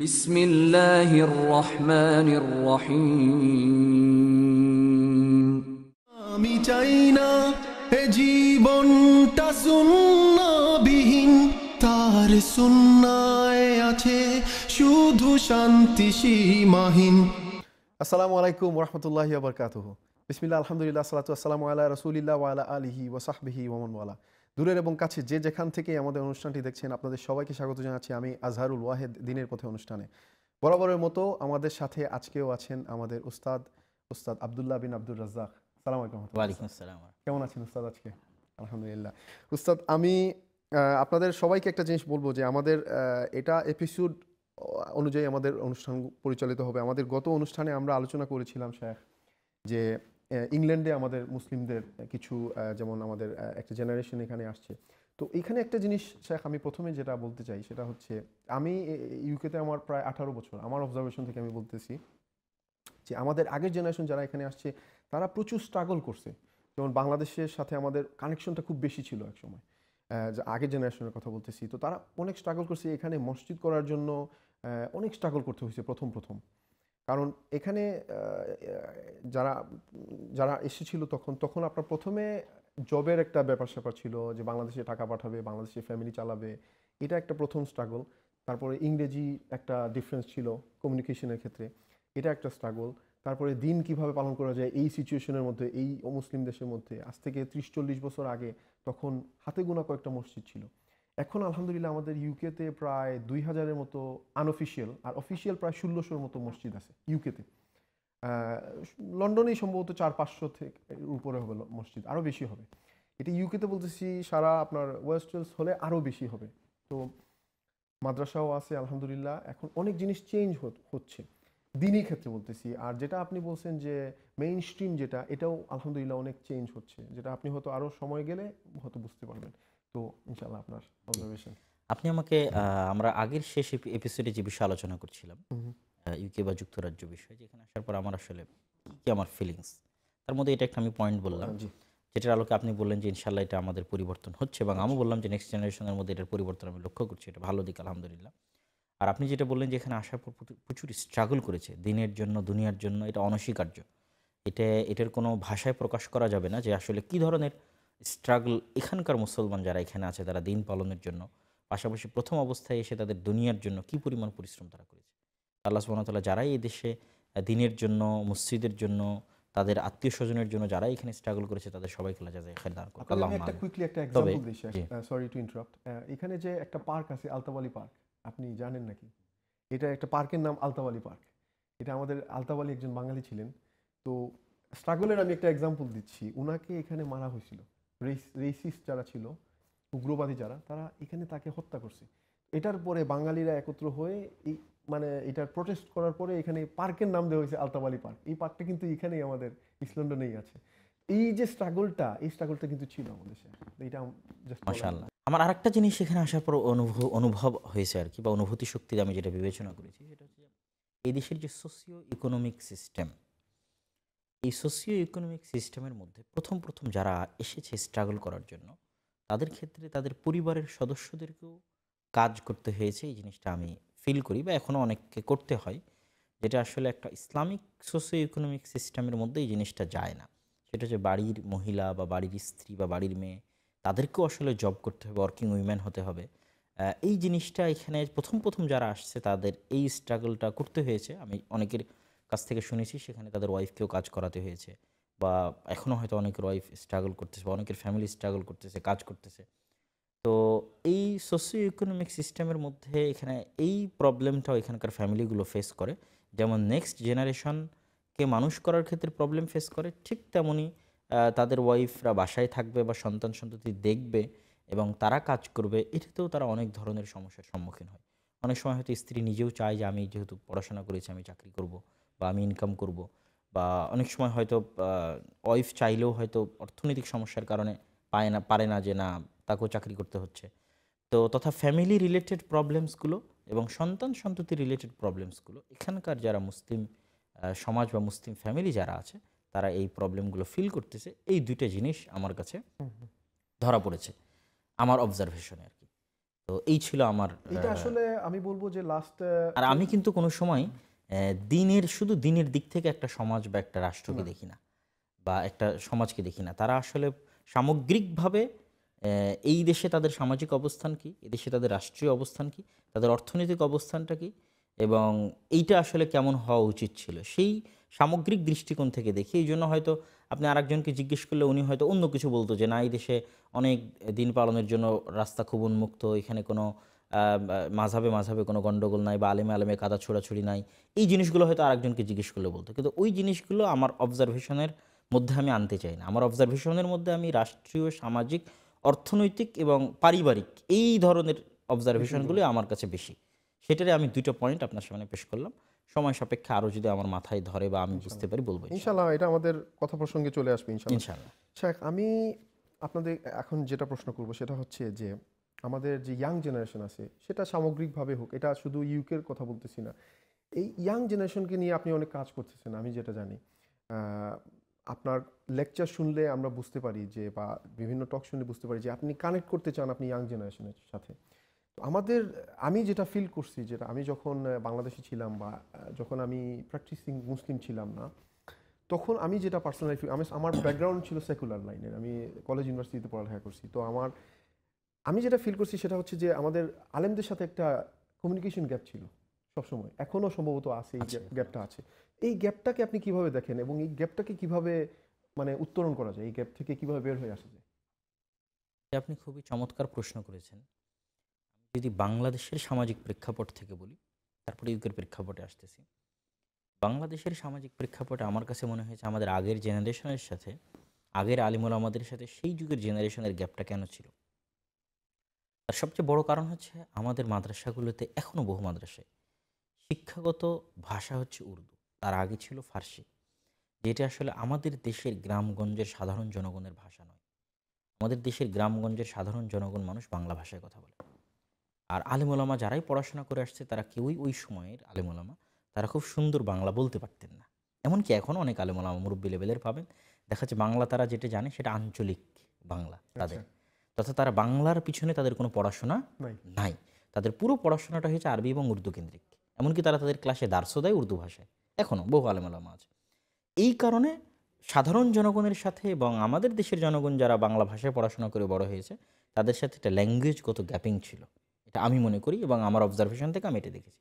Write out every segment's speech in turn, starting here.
বিসমিল্লাহির রহমানির রহিম আমি চাই না এ জীবনটা সুন্নাবিহীন তার সুন্নায় আছে শুধু শান্তি সীমাহীন আসসালামু আলাইকুম রহমতুল্লাহি আবরকাতুহ বিসমিল্লাহ আলহামদুলিল্লাহ সালাতু আসসালামু আলা রাসূলিল্লাহ ওয়া আলা আলিহি ওয়া সাহবিহি ওয়া ওয়ালা দূরের এবং কাছে যে যেখান থেকে আমাদের অনুষ্ঠানটি দেখছেন আপনাদের সবাইকে স্বাগত জানাচ্ছি আমি আজহারুল ওয়াহেদ দিনের পথে অনুষ্ঠানে বরাবরের মতো আমাদের সাথে আজকেও আছেন আমাদের উস্তাদ উস্তাদ আবদুল্লাহ বিন আব্দুর রাজ্জাক সালাম আলাইকুম কেমন আছেন উস্তাদ আজকে আলহামদুলিল্লাহ উস্তাদ আমি আপনাদের সবাইকে একটা জিনিস বলবো যে আমাদের এটা এপিসোড অনুযায়ী আমাদের অনুষ্ঠান পরিচালিত হবে আমাদের গত অনুষ্ঠানে আমরা আলোচনা করেছিলাম শেখ যে ইংল্যান্ডে আমাদের মুসলিমদের কিছু যেমন আমাদের একটা জেনারেশন এখানে আসছে তো এখানে একটা জিনিস শেখ আমি প্রথমে যেটা বলতে চাই সেটা হচ্ছে আমি ইউকেতে আমার প্রায় আঠারো বছর আমার অবজারভেশন থেকে আমি বলতেছি যে আমাদের আগের জেনারেশন যারা এখানে আসছে তারা প্রচুর স্ট্রাগল করছে যেমন বাংলাদেশের সাথে আমাদের কানেকশনটা খুব বেশি ছিল এক সময় আগের জেনারেশনের কথা বলতেছি তো তারা অনেক স্ট্রাগল করছে এখানে মসজিদ করার জন্য অনেক স্ট্রাগল করতে হয়েছে প্রথম প্রথম কারণ এখানে যারা যারা এসেছিল তখন তখন আপনার প্রথমে জবের একটা ব্যাপার স্যাপার ছিল যে বাংলাদেশে টাকা পাঠাবে বাংলাদেশে ফ্যামিলি চালাবে এটা একটা প্রথম স্ট্রাগল তারপরে ইংরেজি একটা ডিফারেন্স ছিল কমিউনিকেশনের ক্ষেত্রে এটা একটা স্ট্রাগল তারপরে দিন কিভাবে পালন করা যায় এই সিচুয়েশনের মধ্যে এই মুসলিম দেশের মধ্যে আজ থেকে ত্রিশ চল্লিশ বছর আগে তখন হাতে গোনা কয়েকটা মসজিদ ছিল এখন আলহামদুলিল্লাহ আমাদের ইউকেতে প্রায় দুই হাজারের মতো আনঅফিসিয়াল আর অফিসিয়াল প্রায় ষোলোশোর মতো মসজিদ আছে ইউকেতে লন্ডনেই সম্ভবত চার পাঁচশো থেকে উপরে হবে মসজিদ আরও বেশি হবে এটা ইউকেতে বলতেছি সারা আপনার ওয়েস্ট ওয়েলস হলে আরও বেশি হবে তো মাদ্রাসাও আছে আলহামদুলিল্লাহ এখন অনেক জিনিস চেঞ্জ হচ্ছে দিনই ক্ষেত্রে বলতেছি আর যেটা আপনি বলছেন যে মেইন স্ট্রিম যেটা এটাও আলহামদুলিল্লাহ অনেক চেঞ্জ হচ্ছে যেটা আপনি হয়তো আরও সময় গেলে হয়তো বুঝতে পারবেন তো আপনার অবজারভেশন আপনি আমাকে আমরা আগের শেষ এপিসোডে যে বিষয়ে আলোচনা করছিলাম ইউকে বা যুক্তরাজ্য বিষয়ে যেখানে আসার পর আমার আসলে কী কী আমার ফিলিংস তার মধ্যে এটা একটা আমি পয়েন্ট বললাম যেটার আলোকে আপনি বললেন যে ইনশাল্লাহ এটা আমাদের পরিবর্তন হচ্ছে এবং আমি বললাম যে নেক্সট জেনারেশনের মধ্যে এটার পরিবর্তন আমি লক্ষ্য করছি এটা ভালো দিক আলহামদুলিল্লাহ আর আপনি যেটা বললেন যে এখানে আসার পর প্রচুর স্ট্রাগল করেছে দিনের জন্য দুনিয়ার জন্য এটা অনস্বীকার্য এটা এটার কোনো ভাষায় প্রকাশ করা যাবে না যে আসলে কি ধরনের স্ট্রাগল এখানকার মুসলমান যারা এখানে আছে তারা দিন পালনের জন্য পাশাপাশি প্রথম অবস্থায় এসে তাদের দুনিয়ার জন্য কি পরিমাণ পরিশ্রম তারা করেছে আল্লাহ সুবাহ তালা যারাই এই দেশে দিনের জন্য মসজিদের জন্য তাদের আত্মীয় স্বজনের জন্য যারা এখানে স্ট্রাগল করেছে তাদের সবাই খেলা যায় খেলার একটা কুইকলি একটা এক্সাম্পল দিই সরি টু ইন্টারাপ্ট এখানে যে একটা পার্ক আছে আলতাবালি পার্ক আপনি জানেন নাকি এটা একটা পার্কের নাম আলতাবালি পার্ক এটা আমাদের আলতাবালি একজন বাঙালি ছিলেন তো স্ট্রাগলের আমি একটা এক্সাম্পল দিচ্ছি ওনাকে এখানে মারা হয়েছিল রেসিস যারা ছিল উগ্রবাদী যারা তারা এখানে তাকে হত্যা করছে এটার পরে বাঙালিরা একত্র হয়ে এই মানে এটার প্রোটেস্ট করার পরে এখানে পার্কের নাম দেওয়া হয়েছে আলতাবালি পার্ক এই পার্কটা কিন্তু এখানেই আমাদের ইস্ট লন্ডনেই আছে এই যে স্ট্রাগলটা এই স্ট্রাগলটা কিন্তু ছিল আমাদের এটা মাশাআল্লাহ আমার আরেকটা জিনিস এখানে আসার পর অনুভব অনুভব হয়েছে আর কি বা অনুভূতি শক্তিতে আমি যেটা বিবেচনা করেছি সেটা হচ্ছে এই দেশের যে সোসিও ইকোনমিক সিস্টেম এই সোশিও ইকোনমিক সিস্টেমের মধ্যে প্রথম প্রথম যারা এসেছে স্ট্রাগল করার জন্য তাদের ক্ষেত্রে তাদের পরিবারের সদস্যদেরকেও কাজ করতে হয়েছে এই জিনিসটা আমি ফিল করি বা এখনও অনেককে করতে হয় যেটা আসলে একটা ইসলামিক সোশিও ইকোনমিক সিস্টেমের মধ্যে এই জিনিসটা যায় না সেটা হচ্ছে বাড়ির মহিলা বা বাড়ির স্ত্রী বা বাড়ির মেয়ে তাদেরকেও আসলে জব করতে হবে ওয়ার্কিং উইম্যান হতে হবে এই জিনিসটা এখানে প্রথম প্রথম যারা আসছে তাদের এই স্ট্রাগলটা করতে হয়েছে আমি অনেকের কাছ থেকে শুনেছি সেখানে তাদের ওয়াইফকেও কাজ করাতে হয়েছে বা এখনও হয়তো অনেকের ওয়াইফ স্ট্রাগল করতেছে বা অনেকের ফ্যামিলি স্ট্রাগল করতেছে কাজ করতেছে তো এই সোশ্যো ইকোনমিক সিস্টেমের মধ্যে এখানে এই প্রবলেমটাও এখানকার ফ্যামিলিগুলো ফেস করে যেমন নেক্সট জেনারেশনকে মানুষ করার ক্ষেত্রে প্রবলেম ফেস করে ঠিক তেমনই তাদের ওয়াইফরা বাসায় থাকবে বা সন্তান সন্ততি দেখবে এবং তারা কাজ করবে এটাতেও তারা অনেক ধরনের সমস্যার সম্মুখীন হয় অনেক সময় হয়তো স্ত্রী নিজেও চায় যে আমি যেহেতু পড়াশোনা করেছি আমি চাকরি করব বা আমি ইনকাম করব বা অনেক সময় হয়তো ওয়াইফ চাইলেও হয়তো অর্থনৈতিক সমস্যার কারণে পায় না পারে না যে না তাকেও চাকরি করতে হচ্ছে তো তথা ফ্যামিলি রিলেটেড প্রবলেমসগুলো এবং সন্তান সন্ততি রিলেটেড প্রবলেমসগুলো এখানকার যারা মুসলিম সমাজ বা মুসলিম ফ্যামিলি যারা আছে তারা এই প্রবলেমগুলো ফিল করতেছে এই দুইটা জিনিস আমার কাছে ধরা পড়েছে আমার অবজারভেশনে আর কি তো এই ছিল আমার এটা আসলে আমি বলবো যে লাস্ট আর আমি কিন্তু কোনো সময় দিনের শুধু দিনের দিক থেকে একটা সমাজ বা একটা রাষ্ট্রকে দেখি না বা একটা সমাজকে দেখি না তারা আসলে সামগ্রিকভাবে এই দেশে তাদের সামাজিক অবস্থান কি এদেশে তাদের রাষ্ট্রীয় অবস্থান কি তাদের অর্থনৈতিক অবস্থানটা কি এবং এইটা আসলে কেমন হওয়া উচিত ছিল সেই সামগ্রিক দৃষ্টিকোণ থেকে দেখি এই জন্য হয়তো আপনি আরেকজনকে জিজ্ঞেস করলে উনি হয়তো অন্য কিছু বলতো যে না এই দেশে অনেক দিন পালনের জন্য রাস্তা খুব উন্মুক্ত এখানে কোনো মাঝাবে মাঝাবে কোনো গণ্ডগোল নাই বা আলেমে আলেমে কাদা ছোড়াছুড়ি নাই এই জিনিসগুলো হয়তো আরেকজনকে জিজ্ঞেস করলে বলতো কিন্তু ওই জিনিসগুলো আমার অবজারভেশনের মধ্যে আমি আনতে চাই না আমার অবজারভেশনের মধ্যে আমি রাষ্ট্রীয় সামাজিক অর্থনৈতিক এবং পারিবারিক এই ধরনের অবজারভেশনগুলি আমার কাছে বেশি সেটারে আমি দুইটা পয়েন্ট আপনার সামনে পেশ করলাম সময় সাপেক্ষে আরও যদি আমার মাথায় ধরে বা আমি বুঝতে পারি বলবো ইনশাল্লাহ এটা আমাদের কথা প্রসঙ্গে চলে আসবে ইনশাল্লাহ ইনশাল্লাহ শেখ আমি আপনাদের এখন যেটা প্রশ্ন করব সেটা হচ্ছে যে আমাদের যে ইয়াং জেনারেশন আছে সেটা সামগ্রিকভাবে হোক এটা শুধু ইউকের কথা বলতেছি না এই ইয়াং জেনারেশনকে নিয়ে আপনি অনেক কাজ করতেছেন আমি যেটা জানি আপনার লেকচার শুনলে আমরা বুঝতে পারি যে বা বিভিন্ন টক শুনলে বুঝতে পারি যে আপনি কানেক্ট করতে চান আপনি ইয়াং জেনারেশনের সাথে তো আমাদের আমি যেটা ফিল করছি যেটা আমি যখন বাংলাদেশে ছিলাম বা যখন আমি প্র্যাকটিসিং মুসলিম ছিলাম না তখন আমি যেটা পার্সোনালি আমি আমার ব্যাকগ্রাউন্ড ছিল সেকুলার লাইনের আমি কলেজ ইউনিভার্সিটিতে পড়ালেখা করছি তো আমার আমি যেটা ফিল করছি সেটা হচ্ছে যে আমাদের আলেমদের সাথে একটা কমিউনিকেশন গ্যাপ ছিল সবসময় এখনও সম্ভবত আছে এই গ্যাপটা আচ্ছা। আছে এই গ্যাপটাকে আপনি কিভাবে দেখেন এবং এই গ্যাপটাকে কিভাবে মানে উত্তরণ করা যায় এই গ্যাপ থেকে কিভাবে বের হয়ে আসা যায় আপনি খুবই চমৎকার প্রশ্ন করেছেন যদি বাংলাদেশের সামাজিক প্রেক্ষাপট থেকে বলি তারপরে ইউকের প্রেক্ষাপটে আসতেছি বাংলাদেশের সামাজিক প্রেক্ষাপটে আমার কাছে মনে হয়েছে আমাদের আগের জেনারেশনের সাথে আগের আলিমুল আমাদের সাথে সেই যুগের জেনারেশনের গ্যাপটা কেন ছিল তার সবচেয়ে বড় কারণ হচ্ছে আমাদের মাদ্রাসাগুলোতে এখনও বহু মাদ্রাসায় শিক্ষাগত ভাষা হচ্ছে উর্দু তার আগে ছিল ফার্সি যেটা আসলে আমাদের দেশের গ্রামগঞ্জের সাধারণ জনগণের ভাষা নয় আমাদের দেশের গ্রামগঞ্জের সাধারণ জনগণ মানুষ বাংলা ভাষায় কথা বলে আর আলিমুলামা যারাই পড়াশোনা করে আসছে তারা কেউই ওই সময়ের আলিমুলামা তারা খুব সুন্দর বাংলা বলতে পারতেন না এমনকি এখন অনেক আলিমুলামা মুরব্বী লেভেলের পাবেন দেখা যাচ্ছে বাংলা তারা যেটা জানে সেটা আঞ্চলিক বাংলা তাদের আচ্ছা। তথা তারা বাংলার পিছনে তাদের কোনো পড়াশোনা নাই তাদের পুরো পড়াশোনাটা হয়েছে আরবি এবং উর্দু কেন্দ্রিক এমনকি তারা তাদের ক্লাসে দার্সও দেয় উর্দু ভাষায় এখনও বহু আলেমালামা আছে এই কারণে সাধারণ জনগণের সাথে এবং আমাদের দেশের জনগণ যারা বাংলা ভাষায় পড়াশোনা করে বড় হয়েছে তাদের সাথে একটা ল্যাঙ্গুয়েজগত গ্যাপিং ছিল এটা আমি মনে করি এবং আমার অবজারভেশন থেকে আমি এটা দেখেছি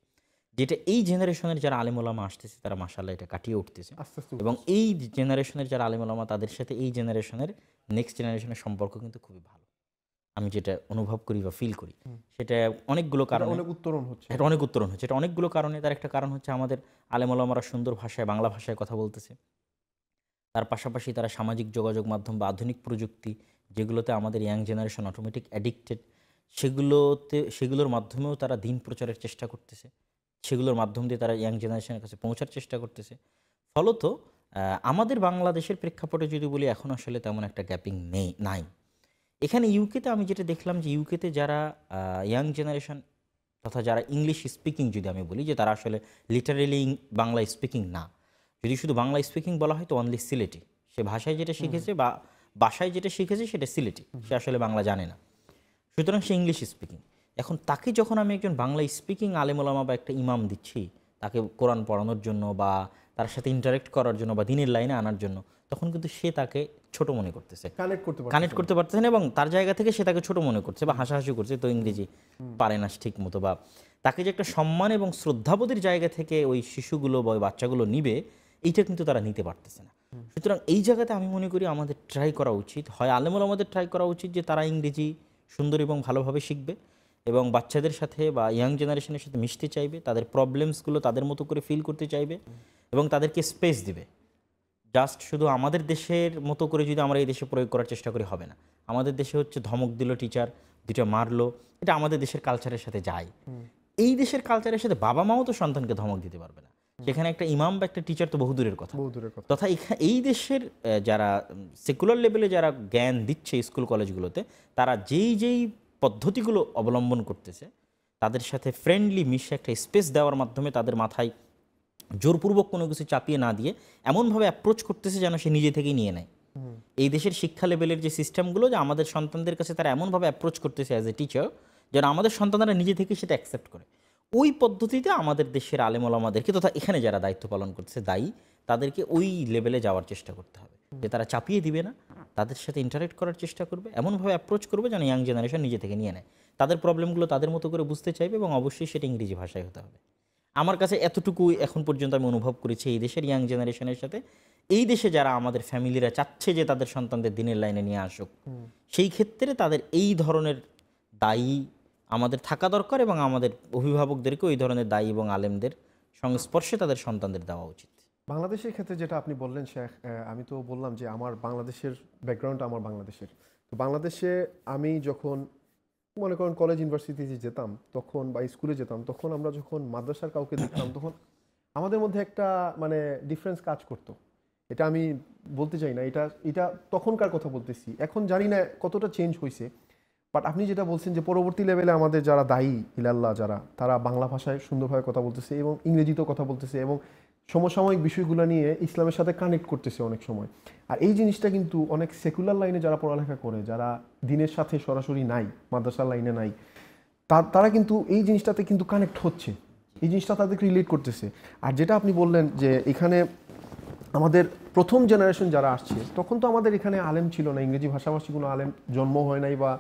যেটা এই জেনারেশনের যারা আলিমুলামা আসতেছে তারা মাসাল্লাহ এটা কাটিয়ে উঠতেছে এবং এই জেনারেশনের যারা আলিমুলামা তাদের সাথে এই জেনারেশনের নেক্সট জেনারেশনের সম্পর্ক কিন্তু খুবই ভালো আমি যেটা অনুভব করি বা ফিল করি সেটা অনেকগুলো কারণে অনেক উত্তরণ হচ্ছে এটা অনেক উত্তরণ হচ্ছে এটা অনেকগুলো কারণে তার একটা কারণ হচ্ছে আমাদের আলেমলামারা সুন্দর ভাষায় বাংলা ভাষায় কথা বলতেছে তার পাশাপাশি তারা সামাজিক যোগাযোগ মাধ্যম বা আধুনিক প্রযুক্তি যেগুলোতে আমাদের ইয়াং জেনারেশন অটোমেটিক অ্যাডিক্টেড সেগুলোতে সেগুলোর মাধ্যমেও তারা দিন প্রচারের চেষ্টা করতেছে সেগুলোর মাধ্যম দিয়ে তারা ইয়াং জেনারেশনের কাছে পৌঁছার চেষ্টা করতেছে ফলত আমাদের বাংলাদেশের প্রেক্ষাপটে যদি বলি এখন আসলে তেমন একটা গ্যাপিং নেই নাই এখানে ইউকেতে আমি যেটা দেখলাম যে ইউকেতে যারা ইয়াং জেনারেশন তথা যারা ইংলিশ স্পিকিং যদি আমি বলি যে তারা আসলে লিটারেলি বাংলা স্পিকিং না যদি শুধু বাংলা স্পিকিং বলা হয় তো অনলি সিলেটি সে ভাষায় যেটা শিখেছে বা বাসায় যেটা শিখেছে সেটা সিলেটি সে আসলে বাংলা জানে না সুতরাং সে ইংলিশ স্পিকিং এখন তাকে যখন আমি একজন বাংলা স্পিকিং আলেমোলামা বা একটা ইমাম দিচ্ছি তাকে কোরআন পড়ানোর জন্য বা তার সাথে ইন্টারেক্ট করার জন্য বা দিনের লাইনে আনার জন্য তখন কিন্তু সে তাকে ছোট মনে করতেছে কানেক্ট করতে কানেক্ট করতে পারতেছে না এবং তার জায়গা থেকে সে তাকে ছোট মনে করছে বা হাসাহাসি করছে তো ইংরেজি পারে না ঠিক মতো বা তাকে যে একটা সম্মান এবং শ্রদ্ধাবোধের জায়গা থেকে ওই শিশুগুলো বা বাচ্চাগুলো নিবে এইটা কিন্তু তারা নিতে পারতেছে না সুতরাং এই জায়গাতে আমি মনে করি আমাদের ট্রাই করা উচিত হয় আলেমুল আমাদের ট্রাই করা উচিত যে তারা ইংরেজি সুন্দর এবং ভালোভাবে শিখবে এবং বাচ্চাদের সাথে বা ইয়াং জেনারেশনের সাথে মিশতে চাইবে তাদের প্রবলেমসগুলো তাদের মতো করে ফিল করতে চাইবে এবং তাদেরকে স্পেস দিবে জাস্ট শুধু আমাদের দেশের মতো করে যদি আমরা এই দেশে প্রয়োগ করার চেষ্টা করি হবে না আমাদের দেশে হচ্ছে ধমক দিল টিচার দুটো মারলো এটা আমাদের দেশের কালচারের সাথে যায় এই দেশের কালচারের সাথে বাবা মাও তো সন্তানকে ধমক দিতে পারবে না সেখানে একটা ইমাম বা একটা টিচার তো বহুদূরের কথা তথা এই দেশের যারা সেকুলার লেভেলে যারা জ্ঞান দিচ্ছে স্কুল কলেজগুলোতে তারা যেই যেই পদ্ধতিগুলো অবলম্বন করতেছে তাদের সাথে ফ্রেন্ডলি মিশে একটা স্পেস দেওয়ার মাধ্যমে তাদের মাথায় জোরপূর্বক কোনো কিছু চাপিয়ে না দিয়ে এমনভাবে অ্যাপ্রোচ করতেছে যেন সে নিজে থেকেই নিয়ে নেয় এই দেশের শিক্ষা লেভেলের যে সিস্টেমগুলো যে আমাদের সন্তানদের কাছে তারা এমনভাবে অ্যাপ্রোচ করতেছে অ্যাজ এ টিচার যেন আমাদের সন্তানরা নিজে থেকেই সেটা অ্যাকসেপ্ট করে ওই পদ্ধতিতে আমাদের দেশের আমাদেরকে তথা এখানে যারা দায়িত্ব পালন করছে দায়ী তাদেরকে ওই লেভেলে যাওয়ার চেষ্টা করতে হবে যে তারা চাপিয়ে দিবে না তাদের সাথে ইন্টারেক্ট করার চেষ্টা করবে এমনভাবে অ্যাপ্রোচ করবে যেন ইয়াং জেনারেশন নিজে থেকে নিয়ে নেয় তাদের প্রবলেমগুলো তাদের মতো করে বুঝতে চাইবে এবং অবশ্যই সেটা ইংরেজি ভাষায় হতে হবে আমার কাছে এতটুকু এখন পর্যন্ত আমি অনুভব করেছি এই দেশের ইয়াং জেনারেশনের সাথে এই দেশে যারা আমাদের ফ্যামিলিরা চাচ্ছে যে তাদের সন্তানদের দিনের লাইনে নিয়ে আসুক সেই ক্ষেত্রে তাদের এই ধরনের দায়ী আমাদের থাকা দরকার এবং আমাদের অভিভাবকদেরকেও এই ধরনের দায়ী এবং আলেমদের সংস্পর্শে তাদের সন্তানদের দেওয়া উচিত বাংলাদেশের ক্ষেত্রে যেটা আপনি বললেন শেখ আমি তো বললাম যে আমার বাংলাদেশের ব্যাকগ্রাউন্ড আমার বাংলাদেশের তো বাংলাদেশে আমি যখন মনে করেন কলেজ ইউনিভার্সিটিতে যেতাম তখন বা স্কুলে যেতাম তখন আমরা যখন মাদ্রাসার কাউকে দেখতাম তখন আমাদের মধ্যে একটা মানে ডিফারেন্স কাজ করতো এটা আমি বলতে চাই না এটা এটা তখনকার কথা বলতেছি এখন জানি না কতটা চেঞ্জ হয়েছে বাট আপনি যেটা বলছেন যে পরবর্তী লেভেলে আমাদের যারা দায়ী ইলাল্লাহ যারা তারা বাংলা ভাষায় সুন্দরভাবে কথা বলতেছে এবং ইংরেজিতেও কথা বলতেছে এবং সমসাময়িক বিষয়গুলো নিয়ে ইসলামের সাথে কানেক্ট করতেছে অনেক সময় আর এই জিনিসটা কিন্তু অনেক সেকুলার লাইনে যারা পড়ালেখা করে যারা দিনের সাথে সরাসরি নাই মাদ্রাসার লাইনে নাই তারা কিন্তু এই জিনিসটাতে কিন্তু কানেক্ট হচ্ছে এই জিনিসটা তাদেরকে রিলেট করতেছে আর যেটা আপনি বললেন যে এখানে আমাদের প্রথম জেনারেশন যারা আসছে তখন তো আমাদের এখানে আলেম ছিল না ইংরেজি ভাষাভাষী কোনো আলেম জন্ম হয় নাই বা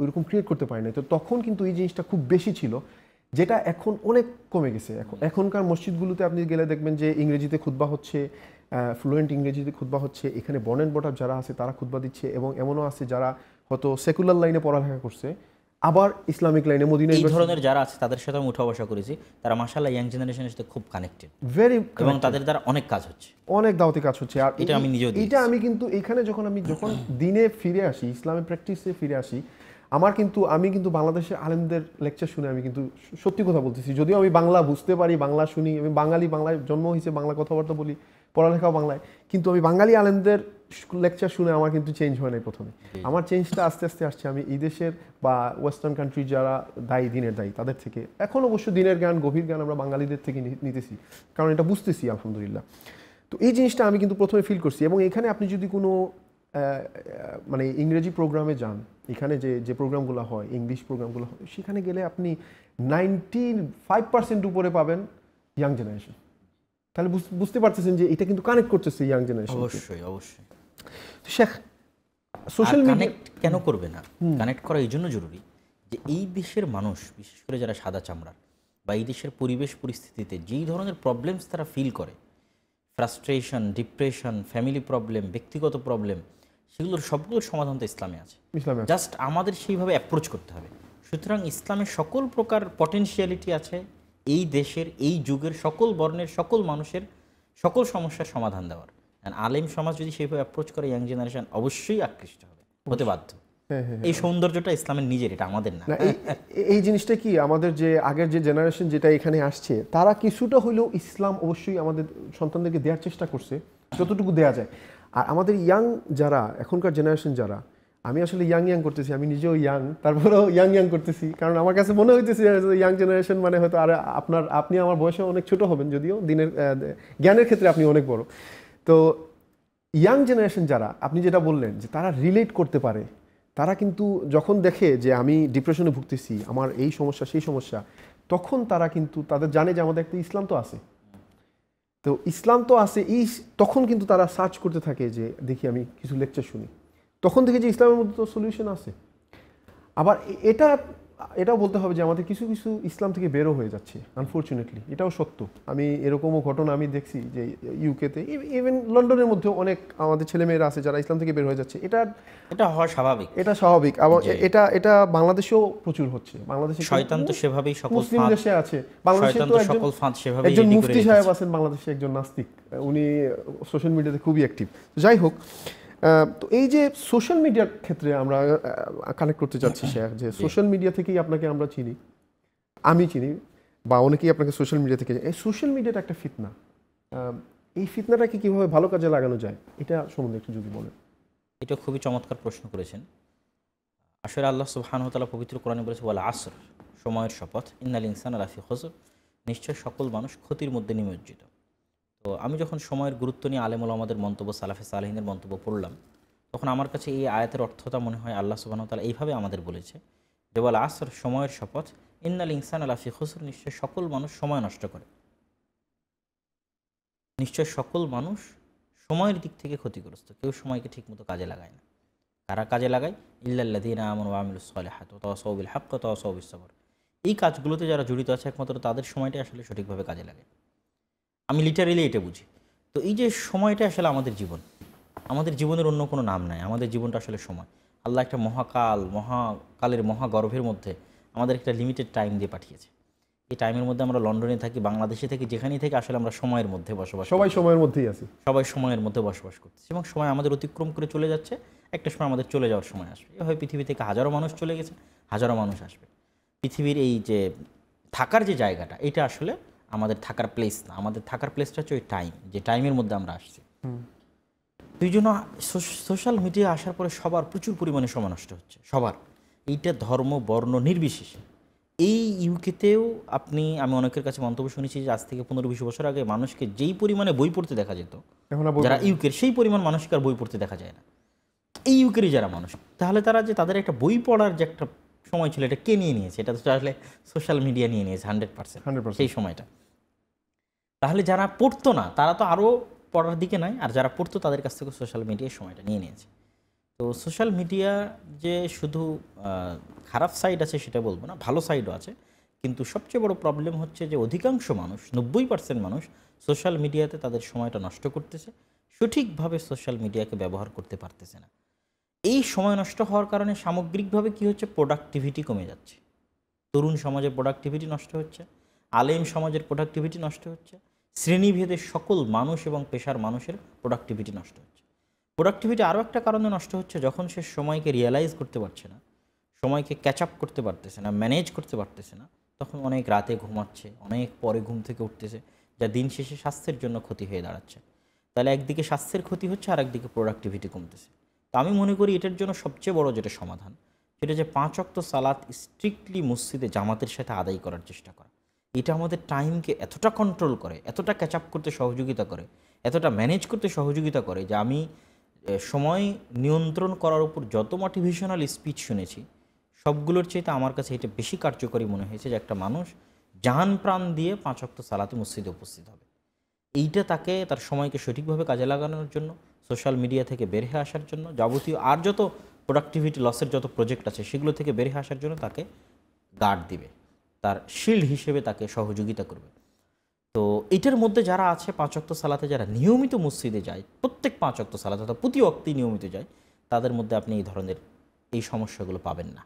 ওইরকম ক্রিয়েট করতে পারে নাই তো তখন কিন্তু এই জিনিসটা খুব বেশি ছিল যেটা এখন অনেক কমে গেছে এখন এখনকার মসজিদগুলোতে আপনি গেলে দেখবেন যে ইংরেজিতে খুতবা হচ্ছে ফ্লুয়েন্ট ইংরেজিতে খুতবা হচ্ছে এখানে বন অ্যান্ড বটার যারা আছে তারা খুতবা দিচ্ছে এবং এমনও আছে যারা হয়তো সেকুলার লাইনে পড়ালেখা করছে আবার ইসলামিক লাইনে মদিনা এই ধরনের যারা আছে তাদের সাথে আমি উঠা বসা করেছি তারা মাশাআল্লাহ ইয়াং জেনারেশনের সাথে খুব কানেক্টেড ভেরি এবং তাদের দ্বারা অনেক কাজ হচ্ছে অনেক দাওয়াতি কাজ হচ্ছে আর এটা আমি নিজেও এটা আমি কিন্তু এখানে যখন আমি যখন দিনে ফিরে আসি ইসলামের প্র্যাকটিসে ফিরে আসি আমার কিন্তু আমি কিন্তু বাংলাদেশের আলেমদের লেকচার শুনে আমি কিন্তু সত্যি কথা বলতেছি যদিও আমি বাংলা বুঝতে পারি বাংলা শুনি আমি বাঙালি বাংলায় জন্ম হয়েছে বাংলা কথাবার্তা বলি পড়ালেখাও বাংলায় কিন্তু আমি বাঙালি আলেমদের লেকচার শুনে আমার কিন্তু চেঞ্জ হয় নাই প্রথমে আমার চেঞ্জটা আস্তে আস্তে আসছে আমি এই দেশের বা ওয়েস্টার্ন কান্ট্রি যারা দায়ী দিনের দায়ী তাদের থেকে এখন অবশ্য দিনের গান গভীর গান আমরা বাঙালিদের থেকে নিতেছি কারণ এটা বুঝতেছি আলহামদুলিল্লাহ তো এই জিনিসটা আমি কিন্তু প্রথমে ফিল করছি এবং এখানে আপনি যদি কোনো মানে ইংরেজি প্রোগ্রামে যান এখানে যে যে প্রোগ্রামগুলো হয় ইংলিশ প্রোগ্রামগুলো হয় সেখানে গেলে আপনি নাইনটি ফাইভ পার্সেন্ট উপরে পাবেন ইয়াং জেনারেশন তাহলে বুঝতে পারতেছেন যে এটা কিন্তু কানেক্ট করতেছে ইয়াং জেনারেশন অবশ্যই অবশ্যই শেখ সোশ্যাল মিডিয়া কেন করবে না কানেক্ট করা এই জন্য জরুরি যে এই দেশের মানুষ বিশেষ করে যারা সাদা চামড়ার বা এই দেশের পরিবেশ পরিস্থিতিতে যেই ধরনের প্রবলেমস তারা ফিল করে ফ্রাস্ট্রেশন ডিপ্রেশন ফ্যামিলি প্রবলেম ব্যক্তিগত প্রবলেম সেগুলোর সবগুলোর সমাধান তো ইসলামে আছে জাস্ট আমাদের সেইভাবে অ্যাপ্রোচ করতে হবে সুতরাং ইসলামে সকল প্রকার পটেন্সিয়ালিটি আছে এই দেশের এই যুগের সকল বর্ণের সকল মানুষের সকল সমস্যার সমাধান দেওয়ার আলেম সমাজ যদি সেইভাবে অ্যাপ্রোচ করে ইয়াং জেনারেশন অবশ্যই আকৃষ্ট হবে হতে বাধ্য হ্যাঁ, হ্যাঁ, হ্যাঁ, এই সৌন্দর্যটা ইসলামের নিজের এটা আমাদের না এই জিনিসটা কি আমাদের যে আগের যে জেনারেশন যেটা এখানে আসছে তারা কিছুটা হইলেও ইসলাম অবশ্যই আমাদের সন্তানদেরকে দেওয়ার চেষ্টা করছে যতটুকু দেয়া যায় আর আমাদের ইয়াং যারা এখনকার জেনারেশন যারা আমি আসলে ইয়াং ইয়াং করতেছি আমি নিজেও ইয়াং তারপরেও ইয়াং ইয়াং করতেছি কারণ আমার কাছে মনে হইতেছে ইয়াং জেনারেশন মানে হয়তো আর আপনার আপনি আমার বয়সে অনেক ছোট হবেন যদিও দিনের জ্ঞানের ক্ষেত্রে আপনি অনেক বড় তো ইয়াং জেনারেশন যারা আপনি যেটা বললেন যে তারা রিলেট করতে পারে তারা কিন্তু যখন দেখে যে আমি ডিপ্রেশনে ভুগতেছি আমার এই সমস্যা সেই সমস্যা তখন তারা কিন্তু তাদের জানে যে আমাদের একটা ইসলাম তো আছে তো ইসলাম তো আছে এই তখন কিন্তু তারা সার্চ করতে থাকে যে দেখি আমি কিছু লেকচার শুনি তখন থেকে যে ইসলামের মধ্যে তো সলিউশন আছে আবার এটা এটাও বলতে হবে যে আমাদের কিছু কিছু ইসলাম থেকে বেরো হয়ে যাচ্ছে আনফর্চুনেটলি এটাও সত্য আমি এরকমও ঘটনা আমি দেখছি যে ইউকেতে ইভেন লন্ডনের মধ্যে অনেক আমাদের ছেলেমেয়েরা আছে যারা ইসলাম থেকে বের হয়ে যাচ্ছে এটা এটা হওয়া স্বাভাবিক এটা স্বাভাবিক এবং এটা এটা বাংলাদেশেও প্রচুর হচ্ছে বাংলাদেশে শয়তান তো সেভাবেই সকল মুসলিম দেশে আছে বাংলাদেশে তো সকল ফাঁদ সেভাবেই একজন মুফতি সাহেব আছেন বাংলাদেশে একজন নাস্তিক উনি সোশ্যাল মিডিয়াতে খুবই অ্যাক্টিভ যাই হোক তো এই যে সোশ্যাল মিডিয়ার ক্ষেত্রে আমরা কানেক্ট করতে চাচ্ছি শেখ যে সোশ্যাল মিডিয়া থেকেই আপনাকে আমরা চিনি আমি চিনি বা অনেকেই আপনাকে সোশ্যাল মিডিয়া থেকে এই সোশ্যাল মিডিয়াটা একটা ফিতনা এই ফিতনাটাকে কীভাবে ভালো কাজে লাগানো যায় এটা সম্বন্ধে একটু যদি বলেন এটা খুবই চমৎকার প্রশ্ন করেছেন আসলে আল্লাহ সুবাহানতালা পবিত্র কোরআনে বলেছে বলে আসর সময়ের শপথ ইন্দাল ইনসান রাফি হজর নিশ্চয় সকল মানুষ ক্ষতির মধ্যে নিমজ্জিত তো আমি যখন সময়ের গুরুত্ব নিয়ে আলেমুল আমাদের মন্তব্য সালাফে সালাহিনের মন্তব্য পড়লাম তখন আমার কাছে এই আয়াতের অর্থতা মনে হয় আল্লাহ তালা এইভাবে আমাদের বলেছে বলে আসর সময়ের শপথ ইন্নাল ইনসান আলাফি খুসুর নিশ্চয় সকল মানুষ সময় নষ্ট করে নিশ্চয় সকল মানুষ সময়ের দিক থেকে ক্ষতিগ্রস্ত কেউ সময়কে ঠিকমতো কাজে লাগায় না কারা কাজে লাগায় ইল্লাল্লাদিন আমন ওয়ামিলুসলেহাত তসবিল হাক্ক তসবিল সবর এই কাজগুলোতে যারা জড়িত আছে একমাত্র তাদের সময়টা আসলে সঠিকভাবে কাজে লাগে আমি লিটারেলি এটা বুঝি তো এই যে সময়টা আসলে আমাদের জীবন আমাদের জীবনের অন্য কোনো নাম নাই আমাদের জীবনটা আসলে সময় আল্লাহ একটা মহাকাল মহাকালের মহাগর্ভের মধ্যে আমাদের একটা লিমিটেড টাইম দিয়ে পাঠিয়েছে এই টাইমের মধ্যে আমরা লন্ডনে থাকি বাংলাদেশে থাকি যেখানেই থাকি আসলে আমরা সময়ের মধ্যে বসবাস সবাই সময়ের মধ্যেই আছি সবাই সময়ের মধ্যে বসবাস করছি এবং সময় আমাদের অতিক্রম করে চলে যাচ্ছে একটা সময় আমাদের চলে যাওয়ার সময় আসবে এভাবে পৃথিবী থেকে হাজারো মানুষ চলে গেছে হাজারো মানুষ আসবে পৃথিবীর এই যে থাকার যে জায়গাটা এটা আসলে আমাদের থাকার প্লেস না আমাদের থাকার প্লেসটা হচ্ছে ওই টাইম যে টাইমের মধ্যে আমরা আসছি তুই জন্য সোশ্যাল মিডিয়া আসার পরে সবার প্রচুর পরিমাণে সময় নষ্ট হচ্ছে সবার এইটা ধর্ম বর্ণ নির্বিশেষে এই ইউকেতেও আপনি আমি অনেকের কাছে মন্তব্য শুনেছি যে আজ থেকে পনেরো বিশ বছর আগে মানুষকে যেই পরিমাণে বই পড়তে দেখা যেত যারা ইউকের সেই পরিমাণ মানুষকে আর বই পড়তে দেখা যায় না এই ইউকেরই যারা মানুষ তাহলে তারা যে তাদের একটা বই পড়ার যে একটা সময় ছিল এটা কে নিয়ে নিয়েছে এটা তো আসলে সোশ্যাল মিডিয়া নিয়ে নিয়েছে হান্ড্রেড পার্সেন্ট সেই সময়টা তাহলে যারা পড়তো না তারা তো আরও পড়ার দিকে নয় আর যারা পড়তো তাদের কাছ থেকে সোশ্যাল মিডিয়ায় সময়টা নিয়ে নিয়েছে তো সোশ্যাল মিডিয়া যে শুধু খারাপ সাইড আছে সেটা বলবো না ভালো সাইডও আছে কিন্তু সবচেয়ে বড় প্রবলেম হচ্ছে যে অধিকাংশ মানুষ নব্বই পার্সেন্ট মানুষ সোশ্যাল মিডিয়াতে তাদের সময়টা নষ্ট করতেছে সঠিকভাবে সোশ্যাল মিডিয়াকে ব্যবহার করতে পারতেছে না এই সময় নষ্ট হওয়ার কারণে সামগ্রিকভাবে কি হচ্ছে প্রোডাক্টিভিটি কমে যাচ্ছে তরুণ সমাজের প্রোডাক্টিভিটি নষ্ট হচ্ছে আলেম সমাজের প্রোডাক্টিভিটি নষ্ট হচ্ছে শ্রেণীভেদে সকল মানুষ এবং পেশার মানুষের প্রোডাক্টিভিটি নষ্ট হচ্ছে প্রোডাক্টিভিটি আরও একটা কারণে নষ্ট হচ্ছে যখন সে সময়কে রিয়েলাইজ করতে পারছে না সময়কে ক্যাচ আপ করতে পারতেছে না ম্যানেজ করতে পারতেছে না তখন অনেক রাতে ঘুমাচ্ছে অনেক পরে ঘুম থেকে উঠতেছে যা দিন শেষে স্বাস্থ্যের জন্য ক্ষতি হয়ে দাঁড়াচ্ছে তাহলে একদিকে স্বাস্থ্যের ক্ষতি হচ্ছে আর একদিকে প্রোডাক্টিভিটি কমতেছে তা আমি মনে করি এটার জন্য সবচেয়ে বড় যেটা সমাধান সেটা যে পাঁচ অক্ত সালাত স্ট্রিক্টলি মসজিদে জামাতের সাথে আদায় করার চেষ্টা করা এটা আমাদের টাইমকে এতটা কন্ট্রোল করে এতটা ক্যাচ আপ করতে সহযোগিতা করে এতটা ম্যানেজ করতে সহযোগিতা করে যে আমি সময় নিয়ন্ত্রণ করার উপর যত মোটিভেশনাল স্পিচ শুনেছি সবগুলোর চেয়ে আমার কাছে এটা বেশি কার্যকরী মনে হয়েছে যে একটা মানুষ জান প্রাণ দিয়ে পাঁচ অক্ত সালাতে মসজিদে উপস্থিত হবে এইটা তাকে তার সময়কে সঠিকভাবে কাজে লাগানোর জন্য সোশ্যাল মিডিয়া থেকে বের হয়ে আসার জন্য যাবতীয় আর যত প্রোডাক্টিভিটি লসের যত প্রজেক্ট আছে সেগুলো থেকে বেরিয়ে আসার জন্য তাকে গার্ড দিবে তার শিল্ড হিসেবে তাকে সহযোগিতা করবে তো এটার মধ্যে যারা আছে পাঁচ অক্ত সালাতে যারা নিয়মিত মসজিদে যায় প্রত্যেক অক্ত সালাতে অর্থাৎ প্রতি অক্তি নিয়মিত যায় তাদের মধ্যে আপনি এই ধরনের এই সমস্যাগুলো পাবেন না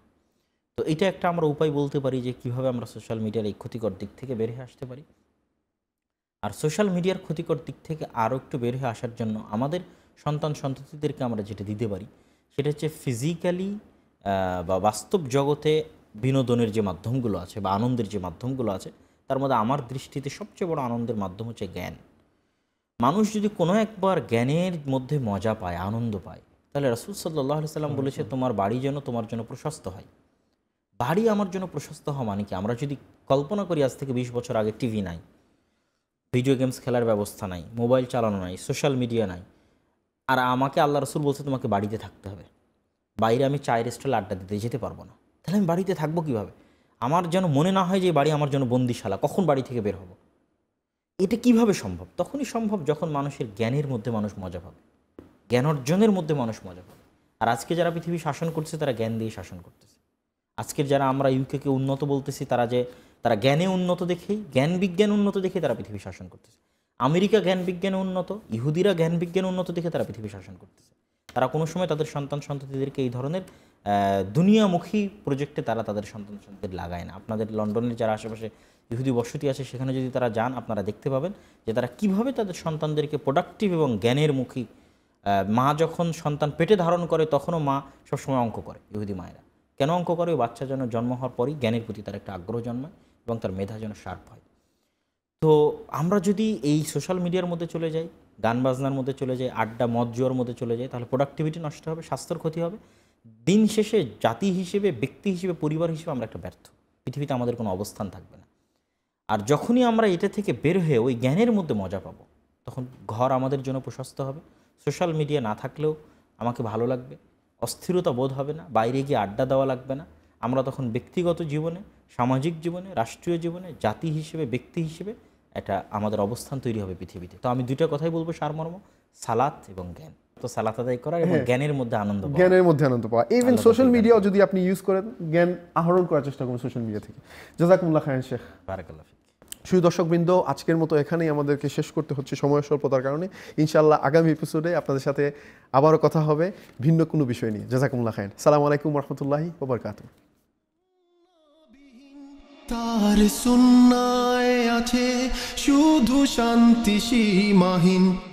তো এটা একটা আমরা উপায় বলতে পারি যে কিভাবে আমরা সোশ্যাল মিডিয়ার এই ক্ষতিকর দিক থেকে বের হয়ে আসতে পারি আর সোশ্যাল মিডিয়ার ক্ষতিকর দিক থেকে আরও একটু বের হয়ে আসার জন্য আমাদের সন্তান সন্ততিদেরকে আমরা যেটা দিতে পারি সেটা হচ্ছে ফিজিক্যালি বা বাস্তব জগতে বিনোদনের যে মাধ্যমগুলো আছে বা আনন্দের যে মাধ্যমগুলো আছে তার মধ্যে আমার দৃষ্টিতে সবচেয়ে বড় আনন্দের মাধ্যম হচ্ছে জ্ঞান মানুষ যদি কোনো একবার জ্ঞানের মধ্যে মজা পায় আনন্দ পায় তাহলে রাসুল সাল্লাহ সাল্লাম বলেছে তোমার বাড়ি যেন তোমার জন্য প্রশস্ত হয় বাড়ি আমার জন্য প্রশস্ত হওয়া মানে কি আমরা যদি কল্পনা করি আজ থেকে বিশ বছর আগে টিভি নাই ভিডিও গেমস খেলার ব্যবস্থা নাই মোবাইল চালানো নাই সোশ্যাল মিডিয়া নাই আর আমাকে আল্লাহ রসুল বলছে তোমাকে বাড়িতে থাকতে হবে বাইরে আমি চায়ের স্টলে আড্ডা দিতে যেতে পারবো না তাহলে আমি বাড়িতে থাকবো কীভাবে আমার যেন মনে না হয় যে বাড়ি আমার জন্য বন্দিশালা কখন বাড়ি থেকে বের হবো এটা কিভাবে সম্ভব তখনই সম্ভব যখন মানুষের জ্ঞানের মধ্যে মানুষ মজা পাবে জ্ঞান অর্জনের মধ্যে মানুষ মজা পাবে আর আজকে যারা পৃথিবী শাসন করছে তারা জ্ঞান দিয়ে শাসন করতেছে আজকের যারা আমরা ইউকেকে উন্নত বলতেছি তারা যে তারা জ্ঞানে উন্নত দেখেই জ্ঞান বিজ্ঞান উন্নত দেখে তারা পৃথিবী শাসন করতেছে আমেরিকা জ্ঞান বিজ্ঞানে উন্নত ইহুদিরা জ্ঞান বিজ্ঞানে উন্নত দেখে তারা পৃথিবী শাসন করতেছে তারা কোনো সময় তাদের সন্তান সন্ততিদেরকে এই ধরনের দুনিয়ামুখী প্রজেক্টে তারা তাদের সন্তান সন্ততি লাগায় না আপনাদের লন্ডনের যারা আশেপাশে ইহুদি বসতি আছে সেখানে যদি তারা যান আপনারা দেখতে পাবেন যে তারা কিভাবে তাদের সন্তানদেরকে প্রোডাক্টিভ এবং জ্ঞানের মুখী মা যখন সন্তান পেটে ধারণ করে তখনও মা সবসময় অঙ্ক করে ইহুদি মায়েরা কেন অঙ্ক করে বাচ্চা যেন জন্ম হওয়ার পরই জ্ঞানের প্রতি তার একটা আগ্রহ জন্মায় এবং তার মেধা যেন শার্প হয় তো আমরা যদি এই সোশ্যাল মিডিয়ার মধ্যে চলে যাই গান বাজনার মধ্যে চলে যাই আড্ডা মদ জোয়ার মধ্যে চলে যাই তাহলে প্রোডাক্টিভিটি নষ্ট হবে স্বাস্থ্যের ক্ষতি হবে দিন শেষে জাতি হিসেবে ব্যক্তি হিসেবে পরিবার হিসেবে আমরা একটা ব্যর্থ পৃথিবীতে আমাদের কোনো অবস্থান থাকবে না আর যখনই আমরা এটা থেকে বের হয়ে ওই জ্ঞানের মধ্যে মজা পাবো তখন ঘর আমাদের জন্য প্রশস্ত হবে সোশ্যাল মিডিয়া না থাকলেও আমাকে ভালো লাগবে অস্থিরতা বোধ হবে না বাইরে গিয়ে আড্ডা দেওয়া লাগবে না আমরা তখন ব্যক্তিগত জীবনে সামাজিক জীবনে রাষ্ট্রীয় জীবনে জাতি হিসেবে ব্যক্তি হিসেবে এটা আমাদের অবস্থান তৈরি হবে পৃথিবীতে তো আমি দুইটা কথাই বলবো সারমর্ম সালাত এবং জ্ঞান তো সালাত আদায় করা এবং জ্ঞানের মধ্যে হ্যাঁ। আনন্দ জ্ঞানের মধ্যে আনন্দ পাওয়া ইভেন সোশ্যাল মিডিয়াও যদি আপনি ইউজ করেন জ্ঞান আহরণ করার চেষ্টা করুন সোশ্যাল মিডিয়া থেকে জাজাকুল্লাহ খান শেখ বারাকাল্লাহ শুধু দর্শকবৃন্দ আজকের মতো এখানেই আমাদেরকে শেষ করতে হচ্ছে সময় স্বল্পতার কারণে ইনশাল্লাহ আগামী এপিসোডে আপনাদের সাথে আবারও কথা হবে ভিন্ন কোনো বিষয় নিয়ে জাজাকুল্লাহ খান সালাম আলাইকুম রহমতুল্লাহি ওবরকাতু তার সুন্নায় আছে শুধু শান্তি সীমাহীন